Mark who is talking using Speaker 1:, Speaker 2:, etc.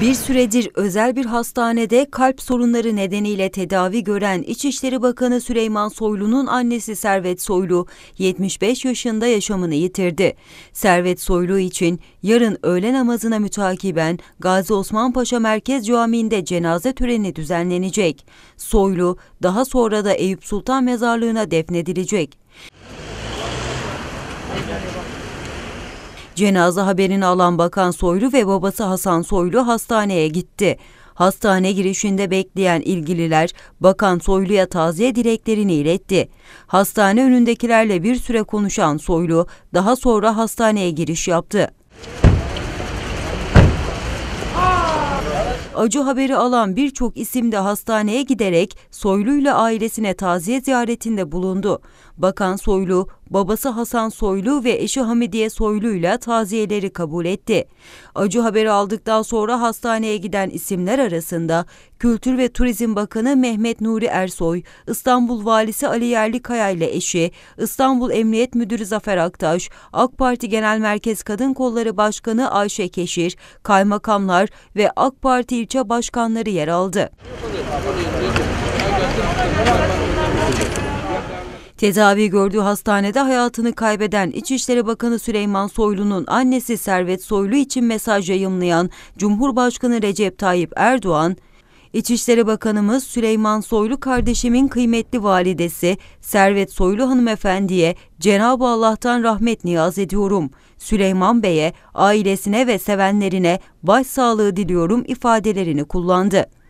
Speaker 1: Bir süredir özel bir hastanede kalp sorunları nedeniyle tedavi gören İçişleri Bakanı Süleyman Soylu'nun annesi Servet Soylu 75 yaşında yaşamını yitirdi. Servet Soylu için yarın öğle namazına mütakiben Gazi Osman Paşa Merkez Camii'nde cenaze töreni düzenlenecek. Soylu daha sonra da Eyüp Sultan Mezarlığı'na defnedilecek. Cenaze haberini alan Bakan Soylu ve babası Hasan Soylu hastaneye gitti. Hastane girişinde bekleyen ilgililer Bakan Soylu'ya taziye dileklerini iletti. Hastane önündekilerle bir süre konuşan Soylu daha sonra hastaneye giriş yaptı. Acı haberi alan birçok isim de hastaneye giderek Soylu ile ailesine taziye ziyaretinde bulundu. Bakan Soylu, babası Hasan Soylu ve eşi Hamidiye Soylu ile taziyeleri kabul etti. Acı haberi aldıktan sonra hastaneye giden isimler arasında Kültür ve Turizm Bakanı Mehmet Nuri Ersoy, İstanbul Valisi Ali Yerlikaya ile eşi, İstanbul Emniyet Müdürü Zafer Aktaş, AK Parti Genel Merkez Kadın Kolları Başkanı Ayşe Keşir, kaymakamlar ve AK Parti ilçe başkanları yer aldı. Tedavi gördüğü hastanede hayatını kaybeden İçişleri Bakanı Süleyman Soylu'nun annesi Servet Soylu için mesaj yayımlayan Cumhurbaşkanı Recep Tayyip Erdoğan, İçişleri Bakanımız Süleyman Soylu kardeşimin kıymetli validesi Servet Soylu hanımefendiye Cenab-ı Allah'tan rahmet niyaz ediyorum. Süleyman Bey'e, ailesine ve sevenlerine başsağlığı diliyorum ifadelerini kullandı.